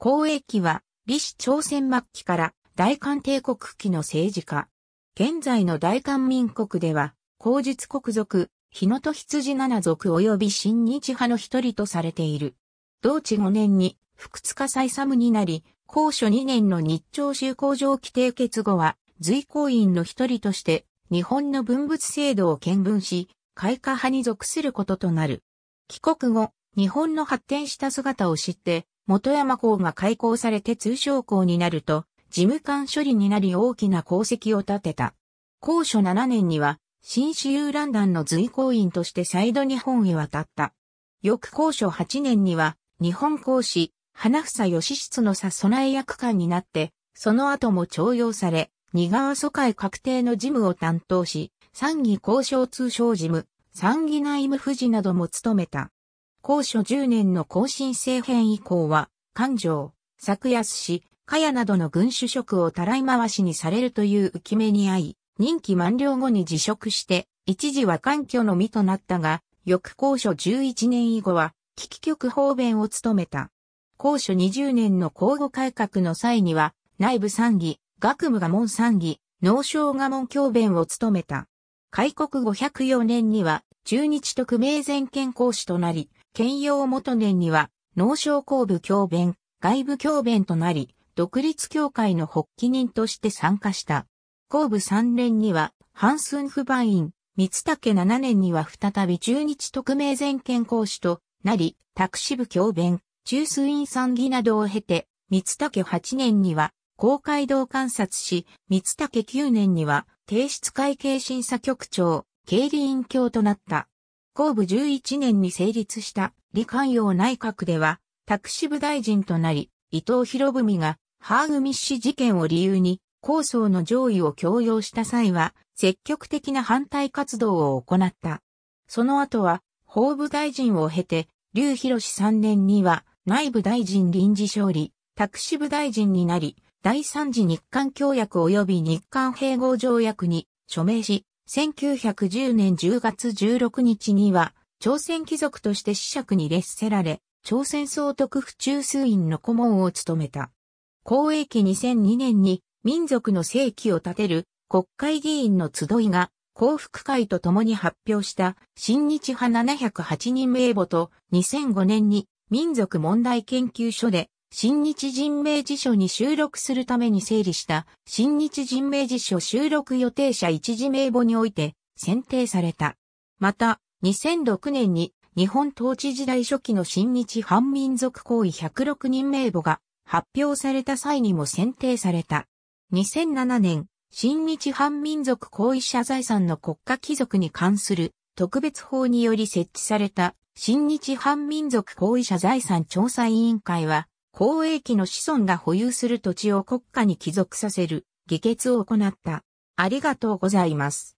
公益は、李氏朝鮮末期から大韓帝国期の政治家。現在の大韓民国では、後日国族、日野と羊七族及び新日派の一人とされている。同治5年に、福塚再三になり、高所2年の日朝修行場規定結後は、随行員の一人として、日本の文物制度を見聞し、開花派に属することとなる。帰国後、日本の発展した姿を知って、元山港が開港されて通商港になると、事務官処理になり大きな功績を立てた。高所7年には、新私有ランダンの随行員として再度日本へ渡った。翌高所8年には、日本公使、花房義室の佐備え役官になって、その後も徴用され、二川疎開確定の事務を担当し、参議交渉通商事務、参議内務富士なども務めた。高所10年の更新政変以降は、勘城、作安市、か谷などの軍主職をたらい回しにされるという浮き目に遭い、任期満了後に辞職して、一時は官居の身となったが、翌高所11年以後は、危機局方便を務めた。高所20年の公護改革の際には、内部参議、学務が門参議、農商が門教弁を務めた。開国504年には、中日特命全権公使となり、兼用元年には、農商工部教弁、外部教弁となり、独立協会の発起人として参加した。工部3年には、半寸不番員、三竹7年には再び中日特命全権講師となり、拓司部教弁、中枢院参議などを経て、三竹8年には、公会堂観察し、三竹9年には、提出会計審査局長、経理員長となった。公部11年に成立した李寛陽内閣では、ク支部大臣となり、伊藤博文が、ハーグミッシ事件を理由に、構想の上位を強要した際は、積極的な反対活動を行った。その後は、法務大臣を経て、劉博氏3年には、内部大臣臨時勝利、ク支部大臣になり、第三次日韓協約及び日韓併合条約に署名し、1910年10月16日には、朝鮮貴族として子爵に列せられ、朝鮮総督府中枢院の顧問を務めた。公益2002年に民族の正規を立てる国会議員の集いが幸福会と共に発表した新日派708人名簿と2005年に民族問題研究所で新日人名辞書に収録するために整理した新日人名辞書収録予定者一時名簿において選定された。また、2006年に日本統治時代初期の新日反民族行為106人名簿が発表された際にも選定された。2007年、新日反民族行為者財産の国家貴族に関する特別法により設置された新日反民族行為者財産調査委員会は公営機の子孫が保有する土地を国家に帰属させる議決を行った。ありがとうございます。